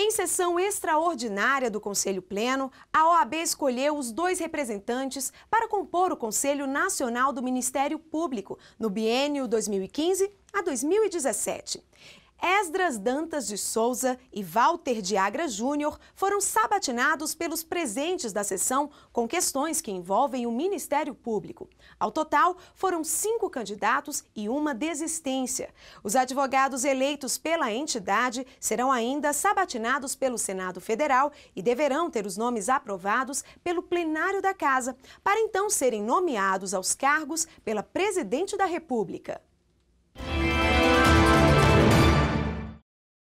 Em sessão extraordinária do Conselho Pleno, a OAB escolheu os dois representantes para compor o Conselho Nacional do Ministério Público no biênio 2015 a 2017. Esdras Dantas de Souza e Walter de Agra Júnior foram sabatinados pelos presentes da sessão com questões que envolvem o Ministério Público. Ao total, foram cinco candidatos e uma desistência. Os advogados eleitos pela entidade serão ainda sabatinados pelo Senado Federal e deverão ter os nomes aprovados pelo plenário da Casa, para então serem nomeados aos cargos pela Presidente da República.